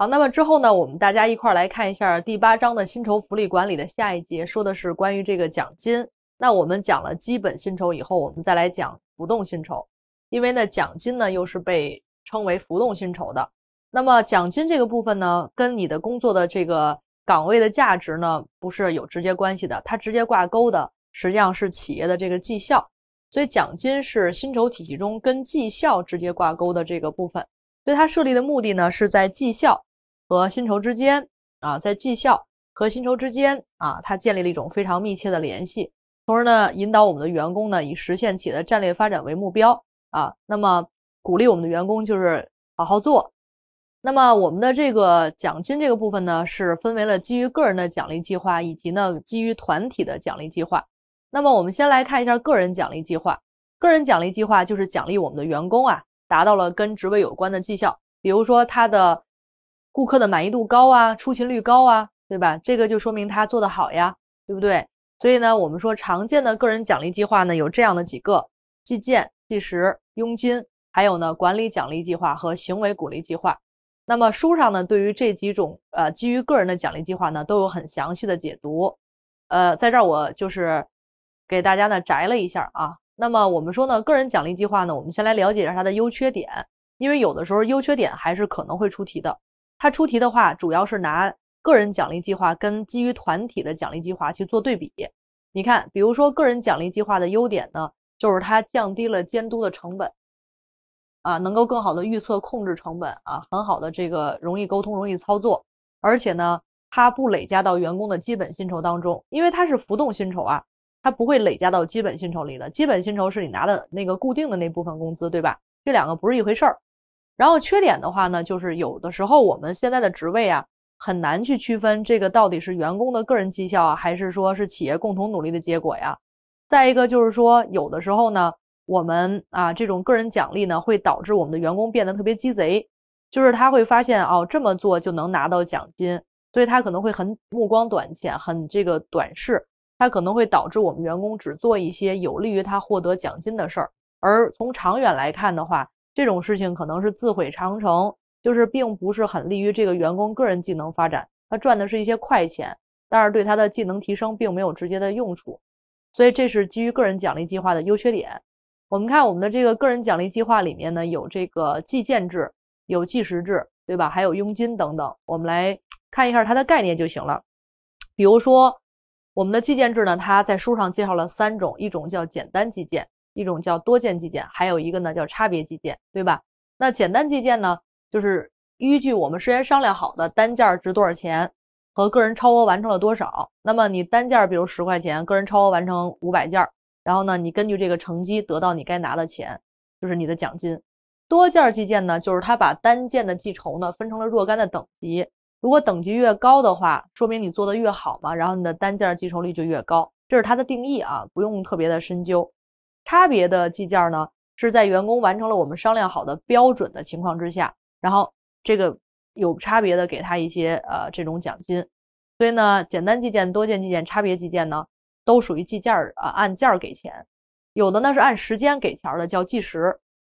好，那么之后呢，我们大家一块儿来看一下第八章的薪酬福利管理的下一节，说的是关于这个奖金。那我们讲了基本薪酬以后，我们再来讲浮动薪酬，因为呢，奖金呢又是被称为浮动薪酬的。那么奖金这个部分呢，跟你的工作的这个岗位的价值呢，不是有直接关系的，它直接挂钩的实际上是企业的这个绩效。所以奖金是薪酬体系中跟绩效直接挂钩的这个部分。所以它设立的目的呢，是在绩效。和薪酬之间啊，在绩效和薪酬之间啊，它建立了一种非常密切的联系，从而呢引导我们的员工呢以实现企业的战略发展为目标啊。那么鼓励我们的员工就是好好做。那么我们的这个奖金这个部分呢，是分为了基于个人的奖励计划以及呢基于团体的奖励计划。那么我们先来看一下个人奖励计划。个人奖励计划就是奖励我们的员工啊，达到了跟职位有关的绩效，比如说他的。顾客的满意度高啊，出勤率高啊，对吧？这个就说明他做得好呀，对不对？所以呢，我们说常见的个人奖励计划呢，有这样的几个：计件、计时、佣金，还有呢管理奖励计划和行为鼓励计划。那么书上呢，对于这几种呃基于个人的奖励计划呢，都有很详细的解读。呃，在这儿我就是给大家呢摘了一下啊。那么我们说呢，个人奖励计划呢，我们先来了解一下它的优缺点，因为有的时候优缺点还是可能会出题的。他出题的话，主要是拿个人奖励计划跟基于团体的奖励计划去做对比。你看，比如说个人奖励计划的优点呢，就是它降低了监督的成本，啊，能够更好的预测控制成本，啊，很好的这个容易沟通、容易操作，而且呢，它不累加到员工的基本薪酬当中，因为它是浮动薪酬啊，它不会累加到基本薪酬里的。基本薪酬是你拿的那个固定的那部分工资，对吧？这两个不是一回事儿。然后缺点的话呢，就是有的时候我们现在的职位啊，很难去区分这个到底是员工的个人绩效啊，还是说是企业共同努力的结果呀。再一个就是说，有的时候呢，我们啊这种个人奖励呢，会导致我们的员工变得特别鸡贼，就是他会发现哦这么做就能拿到奖金，所以他可能会很目光短浅，很这个短视，他可能会导致我们员工只做一些有利于他获得奖金的事儿，而从长远来看的话。这种事情可能是自毁长城，就是并不是很利于这个员工个人技能发展。他赚的是一些快钱，但是对他的技能提升并没有直接的用处。所以这是基于个人奖励计划的优缺点。我们看我们的这个个人奖励计划里面呢，有这个计件制，有计时制，对吧？还有佣金等等。我们来看一下它的概念就行了。比如说，我们的计件制呢，它在书上介绍了三种，一种叫简单计件。一种叫多件计件，还有一个呢叫差别计件，对吧？那简单计件呢，就是依据我们事先商量好的单件值多少钱和个人超额完成了多少。那么你单件比如十块钱，个人超额完成五百件，然后呢，你根据这个成绩得到你该拿的钱，就是你的奖金。多件计件呢，就是它把单件的计酬呢分成了若干的等级，如果等级越高的话，说明你做的越好嘛，然后你的单件计酬率就越高。这是它的定义啊，不用特别的深究。差别的计件呢，是在员工完成了我们商量好的标准的情况之下，然后这个有差别的给他一些呃这种奖金。所以呢，简单计件、多件计件、差别计件呢，都属于计件儿啊，按件儿给钱。有的呢是按时间给钱的，叫计时。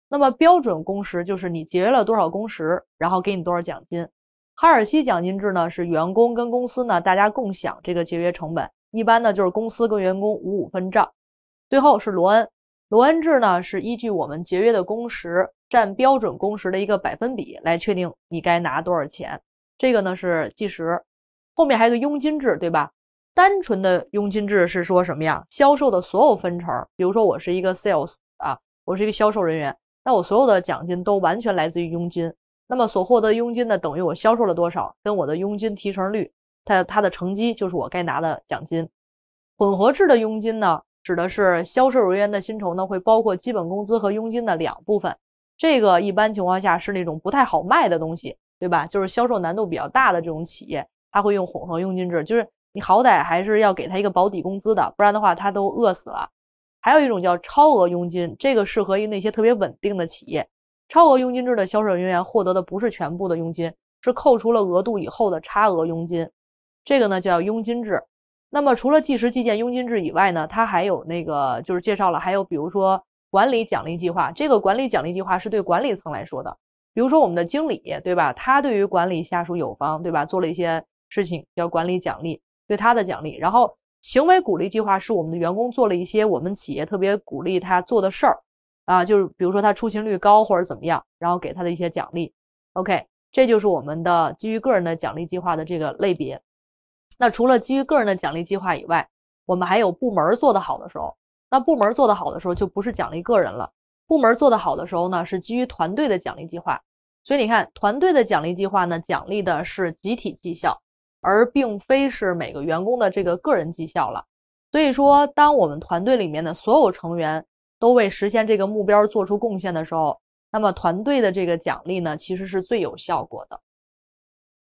那么标准工时就是你节约了多少工时，然后给你多少奖金。哈尔西奖金制呢，是员工跟公司呢大家共享这个节约成本，一般呢就是公司跟员工五五分账。最后是罗恩，罗恩制呢是依据我们节约的工时占标准工时的一个百分比来确定你该拿多少钱。这个呢是计时，后面还有个佣金制，对吧？单纯的佣金制是说什么呀？销售的所有分成，比如说我是一个 sales 啊，我是一个销售人员，那我所有的奖金都完全来自于佣金。那么所获得佣金呢，等于我销售了多少，跟我的佣金提成率，它它的乘积就是我该拿的奖金。混合制的佣金呢？指的是销售人员的薪酬呢，会包括基本工资和佣金的两部分。这个一般情况下是那种不太好卖的东西，对吧？就是销售难度比较大的这种企业，他会用混合佣金制，就是你好歹还是要给他一个保底工资的，不然的话他都饿死了。还有一种叫超额佣金，这个适合于那些特别稳定的企业。超额佣金制的销售人员获得的不是全部的佣金，是扣除了额度以后的差额佣金。这个呢叫佣金制。那么，除了计时计件佣金制以外呢，它还有那个就是介绍了，还有比如说管理奖励计划。这个管理奖励计划是对管理层来说的，比如说我们的经理，对吧？他对于管理下属有方，对吧？做了一些事情叫管理奖励，对他的奖励。然后行为鼓励计划是我们的员工做了一些我们企业特别鼓励他做的事儿，啊，就是比如说他出勤率高或者怎么样，然后给他的一些奖励。OK，这就是我们的基于个人的奖励计划的这个类别。那除了基于个人的奖励计划以外，我们还有部门做得好的时候。那部门做得好的时候，就不是奖励个人了。部门做得好的时候呢，是基于团队的奖励计划。所以你看，团队的奖励计划呢，奖励的是集体绩效，而并非是每个员工的这个个人绩效了。所以说，当我们团队里面的所有成员都为实现这个目标做出贡献的时候，那么团队的这个奖励呢，其实是最有效果的。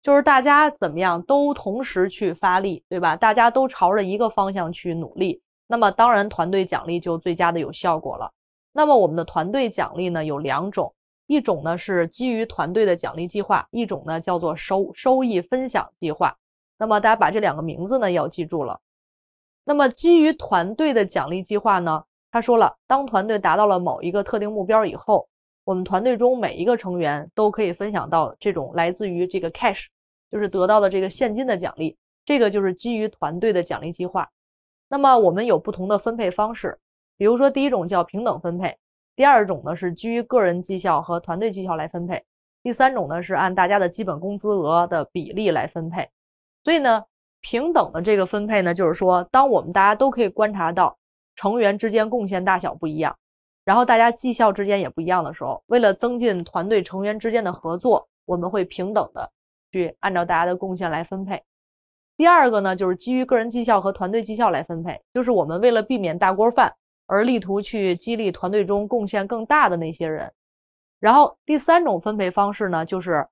就是大家怎么样都同时去发力，对吧？大家都朝着一个方向去努力，那么当然团队奖励就最佳的有效果了。那么我们的团队奖励呢有两种，一种呢是基于团队的奖励计划，一种呢叫做收收益分享计划。那么大家把这两个名字呢要记住了。那么基于团队的奖励计划呢，他说了，当团队达到了某一个特定目标以后。我们团队中每一个成员都可以分享到这种来自于这个 cash，就是得到的这个现金的奖励。这个就是基于团队的奖励计划。那么我们有不同的分配方式，比如说第一种叫平等分配，第二种呢是基于个人绩效和团队绩效来分配，第三种呢是按大家的基本工资额的比例来分配。所以呢，平等的这个分配呢，就是说，当我们大家都可以观察到成员之间贡献大小不一样。然后大家绩效之间也不一样的时候，为了增进团队成员之间的合作，我们会平等的去按照大家的贡献来分配。第二个呢，就是基于个人绩效和团队绩效来分配，就是我们为了避免大锅饭，而力图去激励团队中贡献更大的那些人。然后第三种分配方式呢，就是，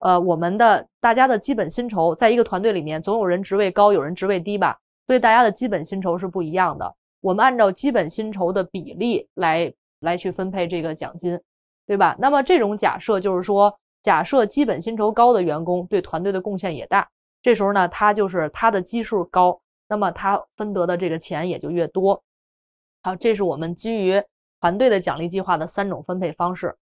呃，我们的大家的基本薪酬，在一个团队里面，总有人职位高，有人职位低吧，所以大家的基本薪酬是不一样的。我们按照基本薪酬的比例来。来去分配这个奖金，对吧？那么这种假设就是说，假设基本薪酬高的员工对团队的贡献也大，这时候呢，他就是他的基数高，那么他分得的这个钱也就越多。好，这是我们基于团队的奖励计划的三种分配方式。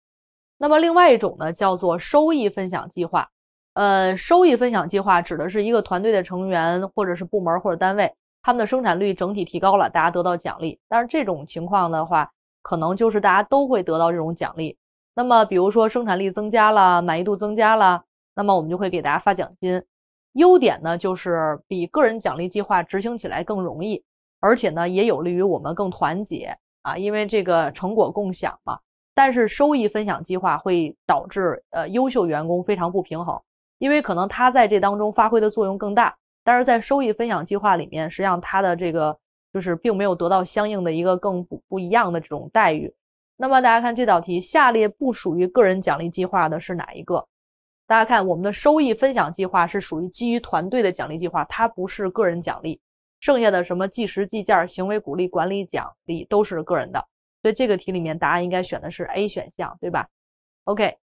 那么另外一种呢，叫做收益分享计划。呃，收益分享计划指的是一个团队的成员或者是部门或者单位，他们的生产率整体提高了，大家得到奖励。但是这种情况的话，可能就是大家都会得到这种奖励。那么，比如说生产力增加了，满意度增加了，那么我们就会给大家发奖金。优点呢，就是比个人奖励计划执行起来更容易，而且呢，也有利于我们更团结啊，因为这个成果共享嘛。但是收益分享计划会导致呃优秀员工非常不平衡，因为可能他在这当中发挥的作用更大，但是在收益分享计划里面，实际上他的这个。就是并没有得到相应的一个更不不一样的这种待遇。那么大家看这道题，下列不属于个人奖励计划的是哪一个？大家看我们的收益分享计划是属于基于团队的奖励计划，它不是个人奖励。剩下的什么计时计件、行为鼓励、管理奖励都是个人的。所以这个题里面答案应该选的是 A 选项，对吧？OK，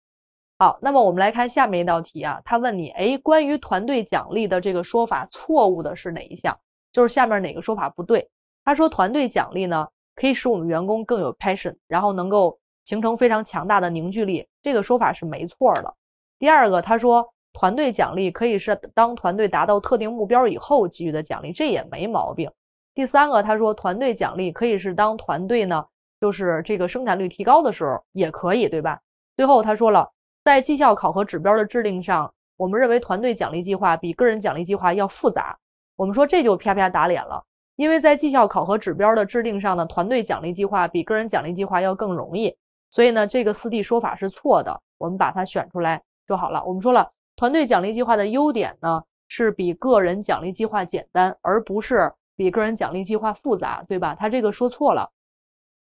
好，那么我们来看下面一道题啊，他问你，哎，关于团队奖励的这个说法错误的是哪一项？就是下面哪个说法不对？他说，团队奖励呢，可以使我们员工更有 passion，然后能够形成非常强大的凝聚力，这个说法是没错的。第二个，他说，团队奖励可以是当团队达到特定目标以后给予的奖励，这也没毛病。第三个，他说，团队奖励可以是当团队呢，就是这个生产率提高的时候也可以，对吧？最后他说了，在绩效考核指标的制定上，我们认为团队奖励计划比个人奖励计划要复杂。我们说这就啪啪打脸了。因为在绩效考核指标的制定上呢，团队奖励计划比个人奖励计划要更容易，所以呢，这个四 D 说法是错的，我们把它选出来就好了。我们说了，团队奖励计划的优点呢是比个人奖励计划简单，而不是比个人奖励计划复杂，对吧？他这个说错了。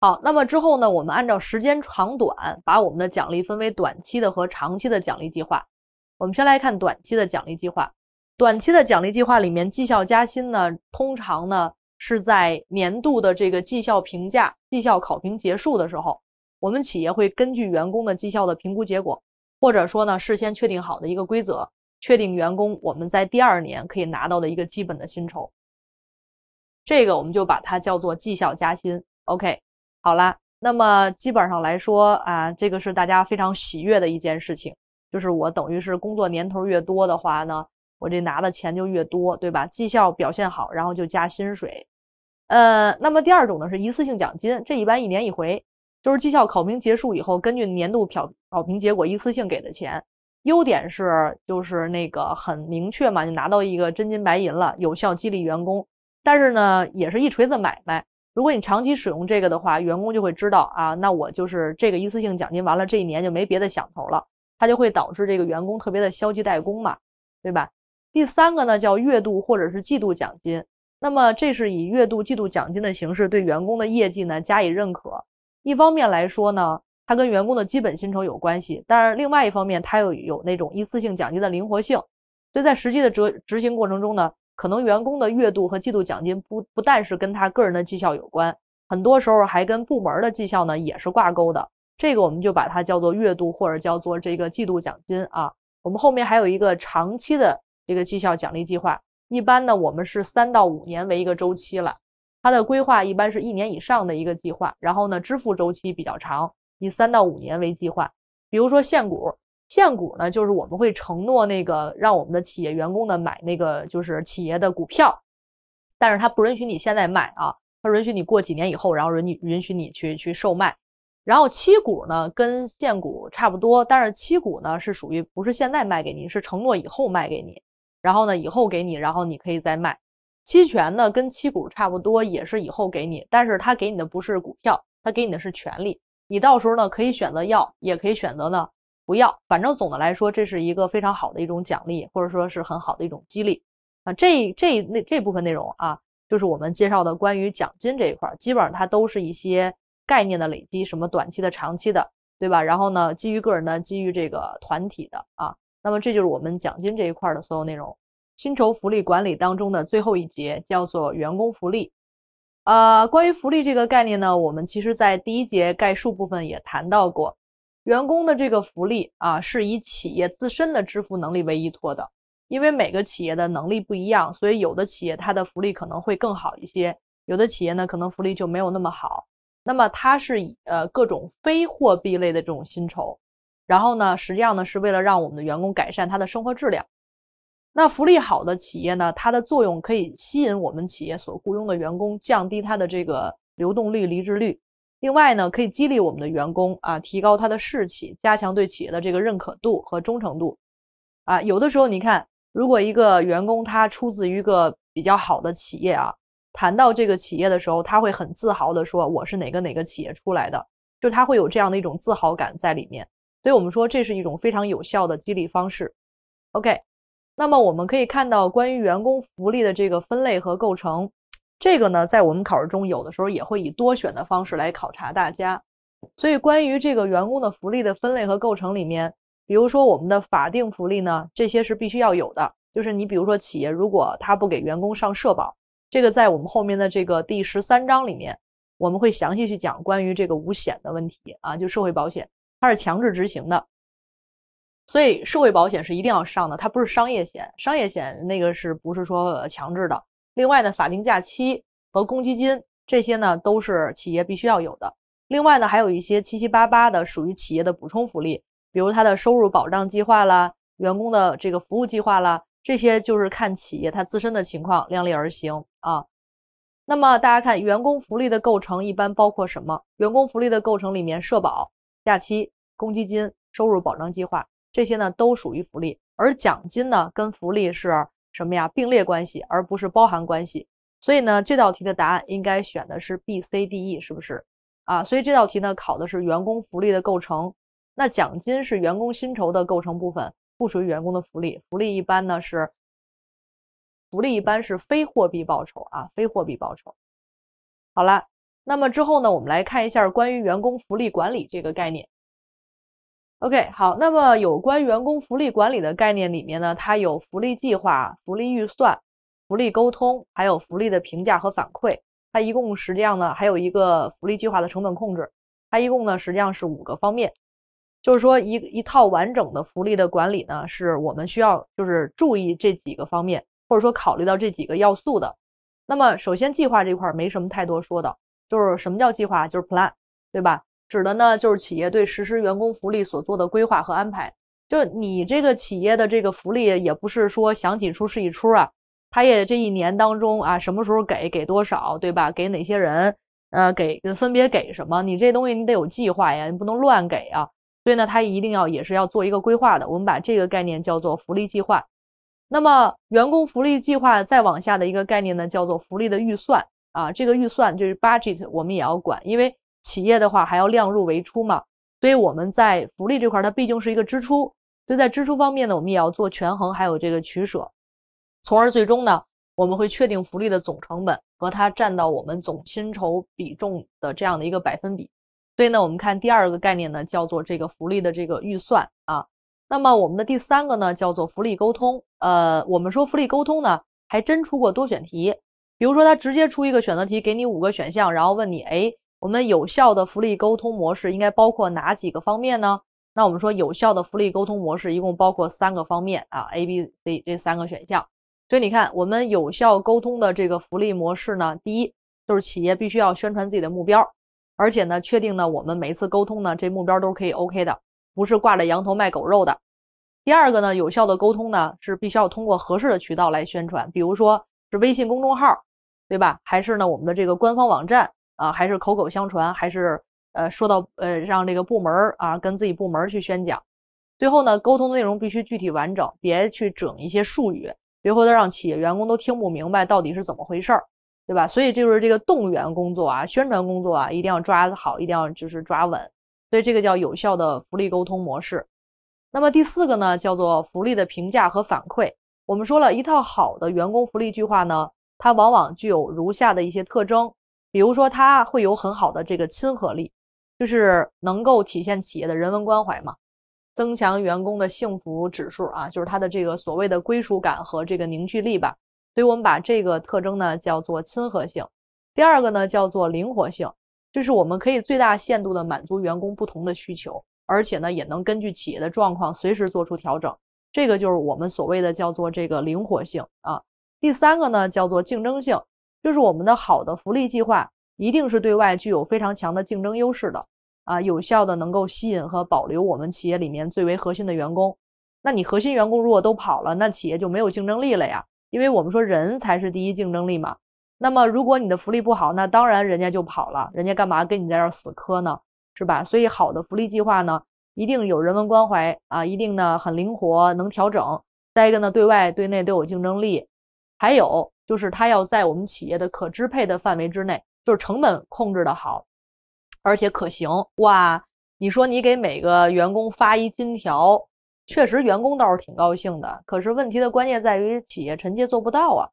好，那么之后呢，我们按照时间长短，把我们的奖励分为短期的和长期的奖励计划。我们先来看短期的奖励计划。短期的奖励计划里面，绩效加薪呢，通常呢。是在年度的这个绩效评价、绩效考评结束的时候，我们企业会根据员工的绩效的评估结果，或者说呢事先确定好的一个规则，确定员工我们在第二年可以拿到的一个基本的薪酬。这个我们就把它叫做绩效加薪。OK，好啦，那么基本上来说啊，这个是大家非常喜悦的一件事情，就是我等于是工作年头越多的话呢，我这拿的钱就越多，对吧？绩效表现好，然后就加薪水。呃，那么第二种呢，是一次性奖金，这一般一年一回，就是绩效考评结束以后，根据年度考考评结果一次性给的钱。优点是就是那个很明确嘛，就拿到一个真金白银了，有效激励员工。但是呢，也是一锤子买卖。如果你长期使用这个的话，员工就会知道啊，那我就是这个一次性奖金完了，这一年就没别的想头了，它就会导致这个员工特别的消极怠工嘛，对吧？第三个呢，叫月度或者是季度奖金。那么，这是以月度、季度奖金的形式对员工的业绩呢加以认可。一方面来说呢，它跟员工的基本薪酬有关系；但是另外一方面，它又有那种一次性奖金的灵活性。所以在实际的执执行过程中呢，可能员工的月度和季度奖金不不但是跟他个人的绩效有关，很多时候还跟部门的绩效呢也是挂钩的。这个我们就把它叫做月度或者叫做这个季度奖金啊。我们后面还有一个长期的这个绩效奖励计划。一般呢，我们是三到五年为一个周期了，它的规划一般是一年以上的一个计划，然后呢，支付周期比较长，以三到五年为计划。比如说限股，限股呢，就是我们会承诺那个让我们的企业员工呢买那个就是企业的股票，但是它不允许你现在卖啊，它允许你过几年以后，然后允允许你去去售卖。然后期股呢跟限股差不多，但是期股呢是属于不是现在卖给你，是承诺以后卖给你。然后呢，以后给你，然后你可以再卖。期权呢，跟期股差不多，也是以后给你，但是他给你的不是股票，他给你的是权利。你到时候呢，可以选择要，也可以选择呢不要。反正总的来说，这是一个非常好的一种奖励，或者说是很好的一种激励。啊，这这那这部分内容啊，就是我们介绍的关于奖金这一块，基本上它都是一些概念的累积，什么短期的、长期的，对吧？然后呢，基于个人的，基于这个团体的啊。那么这就是我们奖金这一块的所有内容，薪酬福利管理当中的最后一节叫做员工福利。呃，关于福利这个概念呢，我们其实在第一节概述部分也谈到过，员工的这个福利啊是以企业自身的支付能力为依托的，因为每个企业的能力不一样，所以有的企业它的福利可能会更好一些，有的企业呢可能福利就没有那么好。那么它是以呃各种非货币类的这种薪酬。然后呢，实际上呢，是为了让我们的员工改善他的生活质量。那福利好的企业呢，它的作用可以吸引我们企业所雇佣的员工，降低他的这个流动率、离职率。另外呢，可以激励我们的员工啊，提高他的士气，加强对企业的这个认可度和忠诚度。啊，有的时候你看，如果一个员工他出自于一个比较好的企业啊，谈到这个企业的时候，他会很自豪的说：“我是哪个哪个企业出来的。”就他会有这样的一种自豪感在里面。所以我们说这是一种非常有效的激励方式。OK，那么我们可以看到关于员工福利的这个分类和构成，这个呢在我们考试中有的时候也会以多选的方式来考察大家。所以关于这个员工的福利的分类和构成里面，比如说我们的法定福利呢，这些是必须要有的。就是你比如说企业如果他不给员工上社保，这个在我们后面的这个第十三章里面我们会详细去讲关于这个五险的问题啊，就社会保险。它是强制执行的，所以社会保险是一定要上的，它不是商业险，商业险那个是不是说强制的？另外呢，法定假期和公积金这些呢，都是企业必须要有的。另外呢，还有一些七七八八的属于企业的补充福利，比如它的收入保障计划啦、员工的这个服务计划啦，这些就是看企业它自身的情况量力而行啊。那么大家看，员工福利的构成一般包括什么？员工福利的构成里面，社保、假期。公积金、收入保障计划这些呢，都属于福利。而奖金呢，跟福利是什么呀？并列关系，而不是包含关系。所以呢，这道题的答案应该选的是 B、C、D、E，是不是啊？所以这道题呢，考的是员工福利的构成。那奖金是员工薪酬的构成部分，不属于员工的福利。福利一般呢是福利一般是非货币报酬啊，非货币报酬。好了，那么之后呢，我们来看一下关于员工福利管理这个概念。OK，好，那么有关员工福利管理的概念里面呢，它有福利计划、福利预算、福利沟通，还有福利的评价和反馈。它一共实际上呢，还有一个福利计划的成本控制。它一共呢，实际上是五个方面，就是说一一套完整的福利的管理呢，是我们需要就是注意这几个方面，或者说考虑到这几个要素的。那么首先计划这块没什么太多说的，就是什么叫计划，就是 plan，对吧？指的呢，就是企业对实施员工福利所做的规划和安排。就你这个企业的这个福利，也不是说想几出是一出啊，他也这一年当中啊，什么时候给，给多少，对吧？给哪些人？呃，给分别给什么？你这东西你得有计划呀，你不能乱给啊。所以呢，他一定要也是要做一个规划的。我们把这个概念叫做福利计划。那么，员工福利计划再往下的一个概念呢，叫做福利的预算啊。这个预算就是 budget，我们也要管，因为。企业的话还要量入为出嘛，所以我们在福利这块，它毕竟是一个支出，所以在支出方面呢，我们也要做权衡，还有这个取舍，从而最终呢，我们会确定福利的总成本和它占到我们总薪酬比重的这样的一个百分比。所以呢，我们看第二个概念呢，叫做这个福利的这个预算啊。那么我们的第三个呢，叫做福利沟通。呃，我们说福利沟通呢，还真出过多选题，比如说他直接出一个选择题，给你五个选项，然后问你，哎。我们有效的福利沟通模式应该包括哪几个方面呢？那我们说有效的福利沟通模式一共包括三个方面啊，A、B、C 这三个选项。所以你看，我们有效沟通的这个福利模式呢，第一，就是企业必须要宣传自己的目标，而且呢，确定呢我们每次沟通呢这目标都是可以 OK 的，不是挂着羊头卖狗肉的。第二个呢，有效的沟通呢是必须要通过合适的渠道来宣传，比如说是微信公众号，对吧？还是呢我们的这个官方网站。啊，还是口口相传，还是呃，说到呃，让这个部门啊跟自己部门去宣讲。最后呢，沟通内容必须具体完整，别去整一些术语，别回头让企业员工都听不明白到底是怎么回事儿，对吧？所以就是这个动员工作啊，宣传工作啊，一定要抓好，一定要就是抓稳。所以这个叫有效的福利沟通模式。那么第四个呢，叫做福利的评价和反馈。我们说了一套好的员工福利计划呢，它往往具有如下的一些特征。比如说，它会有很好的这个亲和力，就是能够体现企业的人文关怀嘛，增强员工的幸福指数啊，就是它的这个所谓的归属感和这个凝聚力吧。所以我们把这个特征呢叫做亲和性。第二个呢叫做灵活性，就是我们可以最大限度的满足员工不同的需求，而且呢也能根据企业的状况随时做出调整。这个就是我们所谓的叫做这个灵活性啊。第三个呢叫做竞争性。就是我们的好的福利计划一定是对外具有非常强的竞争优势的，啊，有效的能够吸引和保留我们企业里面最为核心的员工。那你核心员工如果都跑了，那企业就没有竞争力了呀，因为我们说人才是第一竞争力嘛。那么如果你的福利不好，那当然人家就跑了，人家干嘛跟你在这儿死磕呢？是吧？所以好的福利计划呢，一定有人文关怀啊，一定呢很灵活，能调整。再一个呢，对外对内都有竞争力，还有。就是他要在我们企业的可支配的范围之内，就是成本控制的好，而且可行。哇，你说你给每个员工发一金条，确实员工倒是挺高兴的。可是问题的关键在于企业承接做不到啊。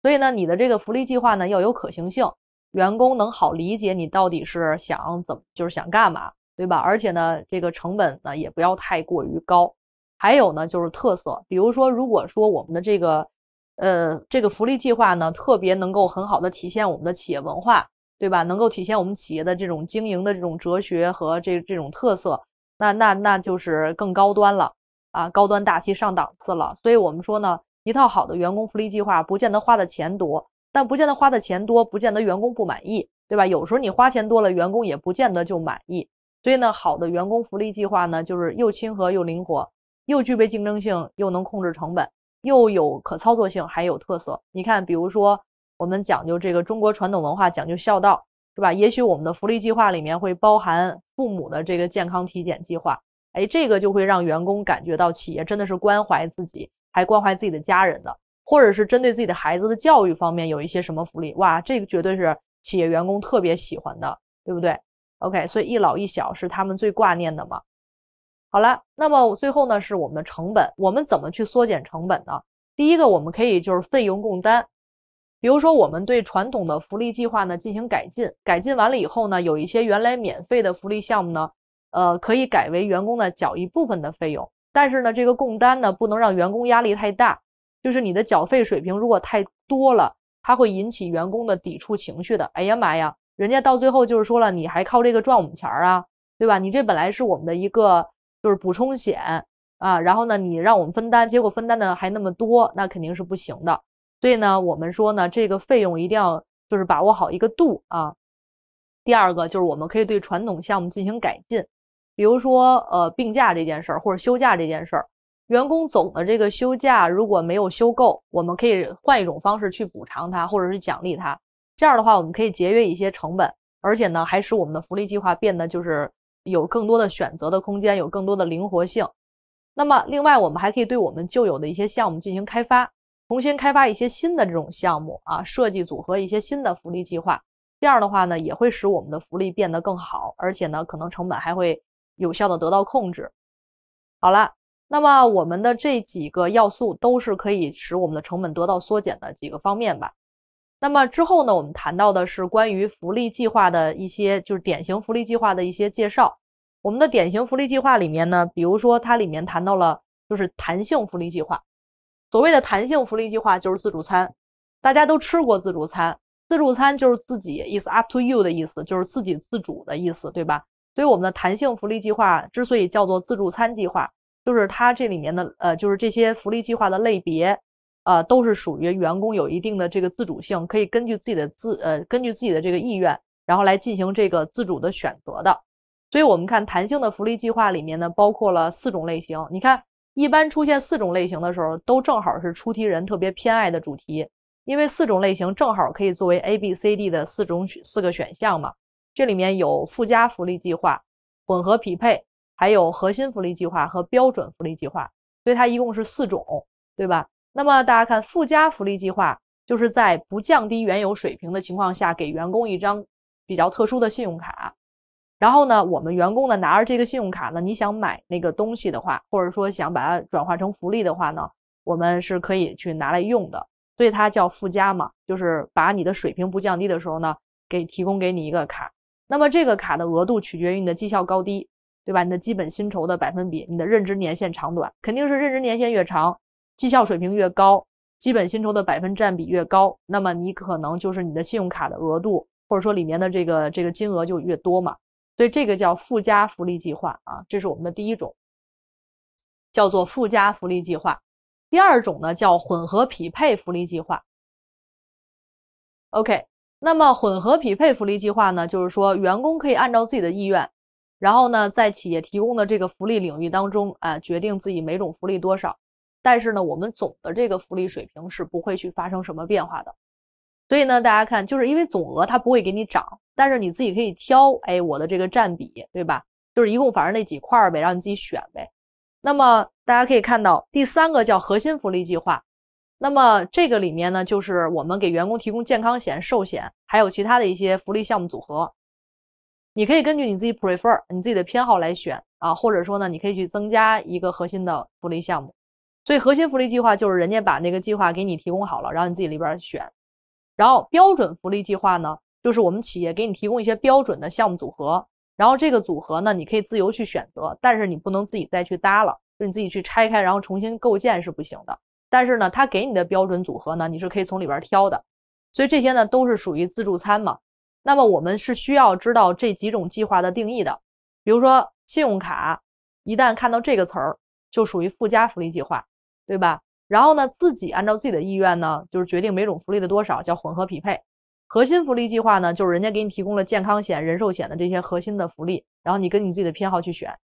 所以呢，你的这个福利计划呢要有可行性，员工能好理解你到底是想怎么，就是想干嘛，对吧？而且呢，这个成本呢也不要太过于高。还有呢，就是特色，比如说，如果说我们的这个。呃，这个福利计划呢，特别能够很好的体现我们的企业文化，对吧？能够体现我们企业的这种经营的这种哲学和这这种特色，那那那就是更高端了啊，高端大气上档次了。所以我们说呢，一套好的员工福利计划，不见得花的钱多，但不见得花的钱多，不见得员工不满意，对吧？有时候你花钱多了，员工也不见得就满意。所以呢，好的员工福利计划呢，就是又亲和又灵活，又具备竞争性，又能控制成本。又有可操作性，还有特色。你看，比如说，我们讲究这个中国传统文化，讲究孝道，是吧？也许我们的福利计划里面会包含父母的这个健康体检计划，哎，这个就会让员工感觉到企业真的是关怀自己，还关怀自己的家人的，或者是针对自己的孩子的教育方面有一些什么福利，哇，这个绝对是企业员工特别喜欢的，对不对？OK，所以一老一小是他们最挂念的嘛。好了，那么最后呢是我们的成本，我们怎么去缩减成本呢？第一个，我们可以就是费用共担，比如说我们对传统的福利计划呢进行改进，改进完了以后呢，有一些原来免费的福利项目呢，呃，可以改为员工呢缴一部分的费用，但是呢，这个共担呢不能让员工压力太大，就是你的缴费水平如果太多了，它会引起员工的抵触情绪的。哎呀妈呀，人家到最后就是说了，你还靠这个赚我们钱儿啊，对吧？你这本来是我们的一个。就是补充险啊，然后呢，你让我们分担，结果分担的还那么多，那肯定是不行的。所以呢，我们说呢，这个费用一定要就是把握好一个度啊。第二个就是我们可以对传统项目进行改进，比如说呃病假这件事儿或者休假这件事儿，员工总的这个休假如果没有休够，我们可以换一种方式去补偿他或者是奖励他。这样的话，我们可以节约一些成本，而且呢还使我们的福利计划变得就是。有更多的选择的空间，有更多的灵活性。那么，另外我们还可以对我们旧有的一些项目进行开发，重新开发一些新的这种项目啊，设计组合一些新的福利计划。这样的话呢，也会使我们的福利变得更好，而且呢，可能成本还会有效的得到控制。好了，那么我们的这几个要素都是可以使我们的成本得到缩减的几个方面吧。那么之后呢，我们谈到的是关于福利计划的一些，就是典型福利计划的一些介绍。我们的典型福利计划里面呢，比如说它里面谈到了就是弹性福利计划。所谓的弹性福利计划就是自助餐，大家都吃过自助餐。自助餐就是自己，is up to you 的意思，就是自己自主的意思，对吧？所以我们的弹性福利计划之所以叫做自助餐计划，就是它这里面的呃，就是这些福利计划的类别。呃，都是属于员工有一定的这个自主性，可以根据自己的自呃，根据自己的这个意愿，然后来进行这个自主的选择的。所以，我们看弹性的福利计划里面呢，包括了四种类型。你看，一般出现四种类型的时候，都正好是出题人特别偏爱的主题，因为四种类型正好可以作为 A、B、C、D 的四种四个选项嘛。这里面有附加福利计划、混合匹配，还有核心福利计划和标准福利计划，所以它一共是四种，对吧？那么大家看，附加福利计划就是在不降低原有水平的情况下，给员工一张比较特殊的信用卡。然后呢，我们员工呢拿着这个信用卡呢，你想买那个东西的话，或者说想把它转化成福利的话呢，我们是可以去拿来用的。所以它叫附加嘛，就是把你的水平不降低的时候呢，给提供给你一个卡。那么这个卡的额度取决于你的绩效高低，对吧？你的基本薪酬的百分比，你的任职年限长短，肯定是任职年限越长。绩效水平越高，基本薪酬的百分占比越高，那么你可能就是你的信用卡的额度，或者说里面的这个这个金额就越多嘛。所以这个叫附加福利计划啊，这是我们的第一种，叫做附加福利计划。第二种呢叫混合匹配福利计划。OK，那么混合匹配福利计划呢，就是说员工可以按照自己的意愿，然后呢在企业提供的这个福利领域当中啊，决定自己每种福利多少。但是呢，我们总的这个福利水平是不会去发生什么变化的，所以呢，大家看，就是因为总额它不会给你涨，但是你自己可以挑，哎，我的这个占比，对吧？就是一共反正那几块儿呗，让你自己选呗。那么大家可以看到，第三个叫核心福利计划，那么这个里面呢，就是我们给员工提供健康险、寿险，还有其他的一些福利项目组合，你可以根据你自己 prefer 你自己的偏好来选啊，或者说呢，你可以去增加一个核心的福利项目。所以核心福利计划就是人家把那个计划给你提供好了，然后你自己里边选。然后标准福利计划呢，就是我们企业给你提供一些标准的项目组合，然后这个组合呢你可以自由去选择，但是你不能自己再去搭了，就你自己去拆开然后重新构建是不行的。但是呢，他给你的标准组合呢，你是可以从里边挑的。所以这些呢都是属于自助餐嘛。那么我们是需要知道这几种计划的定义的，比如说信用卡，一旦看到这个词儿就属于附加福利计划。对吧？然后呢，自己按照自己的意愿呢，就是决定每种福利的多少，叫混合匹配。核心福利计划呢，就是人家给你提供了健康险、人寿险的这些核心的福利，然后你根据自己的偏好去选。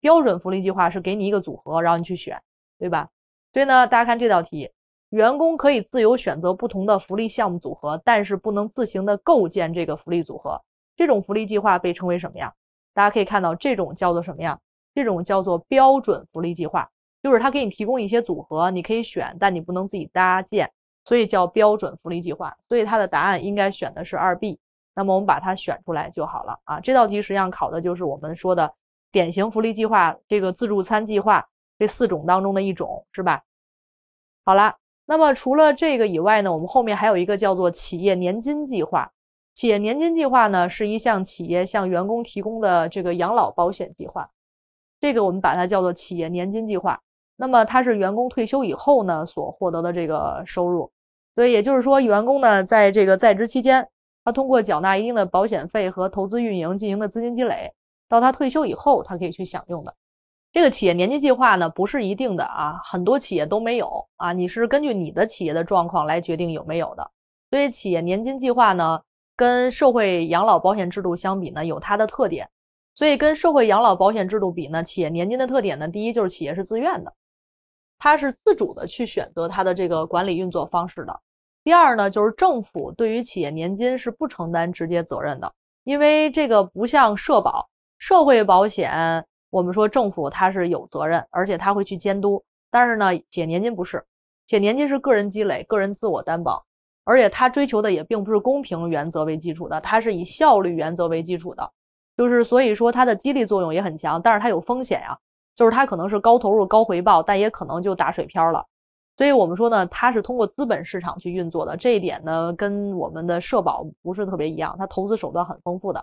标准福利计划是给你一个组合，然后你去选，对吧？所以呢，大家看这道题，员工可以自由选择不同的福利项目组合，但是不能自行的构建这个福利组合。这种福利计划被称为什么呀？大家可以看到，这种叫做什么呀？这种叫做标准福利计划。就是他给你提供一些组合，你可以选，但你不能自己搭建，所以叫标准福利计划。所以它的答案应该选的是二 B。那么我们把它选出来就好了啊。这道题实际上考的就是我们说的典型福利计划、这个自助餐计划这四种当中的一种，是吧？好了，那么除了这个以外呢，我们后面还有一个叫做企业年金计划。企业年金计划呢，是一项企业向员工提供的这个养老保险计划，这个我们把它叫做企业年金计划。那么它是员工退休以后呢所获得的这个收入，所以也就是说，员工呢在这个在职期间，他通过缴纳一定的保险费和投资运营进行的资金积累，到他退休以后，他可以去享用的。这个企业年金计划呢不是一定的啊，很多企业都没有啊，你是根据你的企业的状况来决定有没有的。所以企业年金计划呢跟社会养老保险制度相比呢有它的特点，所以跟社会养老保险制度比呢，企业年金的特点呢，第一就是企业是自愿的。它是自主的去选择它的这个管理运作方式的。第二呢，就是政府对于企业年金是不承担直接责任的，因为这个不像社保、社会保险，我们说政府它是有责任，而且他会去监督。但是呢，企业年金不是，企业年金是个人积累、个人自我担保，而且它追求的也并不是公平原则为基础的，它是以效率原则为基础的，就是所以说它的激励作用也很强，但是它有风险呀。就是它可能是高投入高回报，但也可能就打水漂了，所以我们说呢，它是通过资本市场去运作的这一点呢，跟我们的社保不是特别一样，它投资手段很丰富的。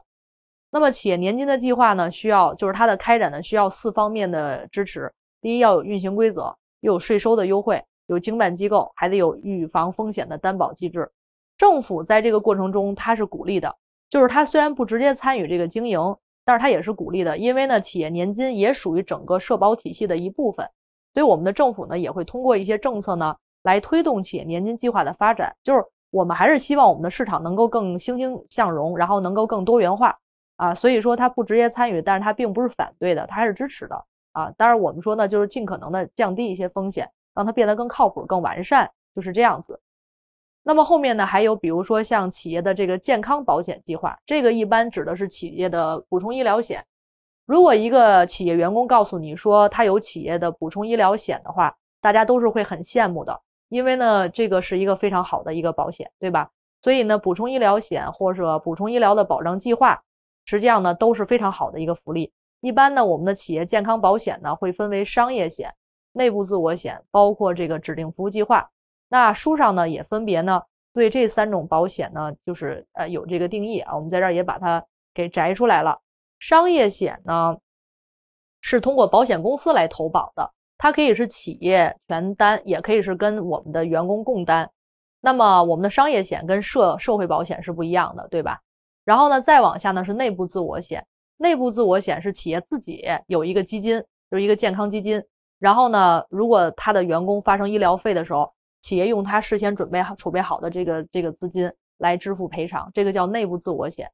那么企业年金的计划呢，需要就是它的开展呢需要四方面的支持：第一要有运行规则，又有税收的优惠，有经办机构，还得有预防风险的担保机制。政府在这个过程中它是鼓励的，就是它虽然不直接参与这个经营。但是他也是鼓励的，因为呢，企业年金也属于整个社保体系的一部分，所以我们的政府呢也会通过一些政策呢来推动企业年金计划的发展。就是我们还是希望我们的市场能够更欣欣向荣，然后能够更多元化啊。所以说他不直接参与，但是他并不是反对的，他还是支持的啊。当然我们说呢，就是尽可能的降低一些风险，让它变得更靠谱、更完善，就是这样子。那么后面呢，还有比如说像企业的这个健康保险计划，这个一般指的是企业的补充医疗险。如果一个企业员工告诉你说他有企业的补充医疗险的话，大家都是会很羡慕的，因为呢，这个是一个非常好的一个保险，对吧？所以呢，补充医疗险或者补充医疗的保障计划，实际上呢，都是非常好的一个福利。一般呢，我们的企业健康保险呢，会分为商业险、内部自我险，包括这个指定服务计划。那书上呢也分别呢对这三种保险呢就是呃有这个定义啊，我们在这儿也把它给摘出来了。商业险呢是通过保险公司来投保的，它可以是企业全单，也可以是跟我们的员工共单。那么我们的商业险跟社社会保险是不一样的，对吧？然后呢再往下呢是内部自我险，内部自我险是企业自己有一个基金，就是一个健康基金。然后呢，如果他的员工发生医疗费的时候，企业用它事先准备好、储备好的这个这个资金来支付赔偿，这个叫内部自我险。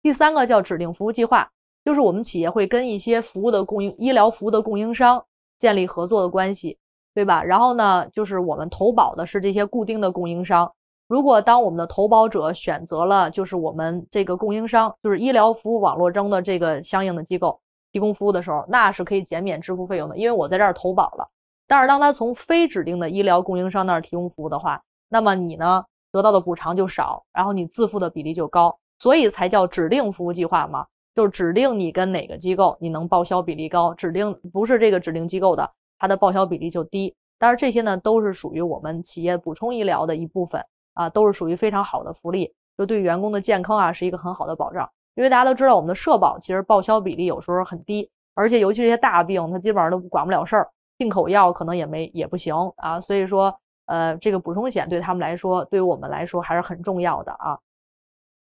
第三个叫指定服务计划，就是我们企业会跟一些服务的供应、医疗服务的供应商建立合作的关系，对吧？然后呢，就是我们投保的是这些固定的供应商。如果当我们的投保者选择了就是我们这个供应商，就是医疗服务网络中的这个相应的机构提供服务的时候，那是可以减免支付费用的，因为我在这儿投保了。但是，当他从非指定的医疗供应商那儿提供服务的话，那么你呢得到的补偿就少，然后你自付的比例就高，所以才叫指定服务计划嘛。就是指定你跟哪个机构，你能报销比例高；指定不是这个指定机构的，他的报销比例就低。但是这些呢，都是属于我们企业补充医疗的一部分啊，都是属于非常好的福利，就对员工的健康啊是一个很好的保障。因为大家都知道，我们的社保其实报销比例有时候很低，而且尤其这些大病，它基本上都管不了事儿。进口药可能也没也不行啊，所以说，呃，这个补充险对他们来说，对于我们来说还是很重要的啊。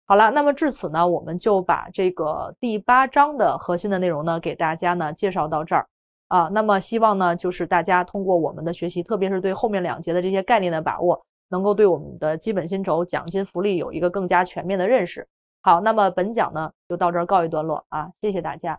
好了，那么至此呢，我们就把这个第八章的核心的内容呢，给大家呢介绍到这儿啊。那么希望呢，就是大家通过我们的学习，特别是对后面两节的这些概念的把握，能够对我们的基本薪酬、奖金、福利有一个更加全面的认识。好，那么本讲呢就到这儿告一段落啊，谢谢大家。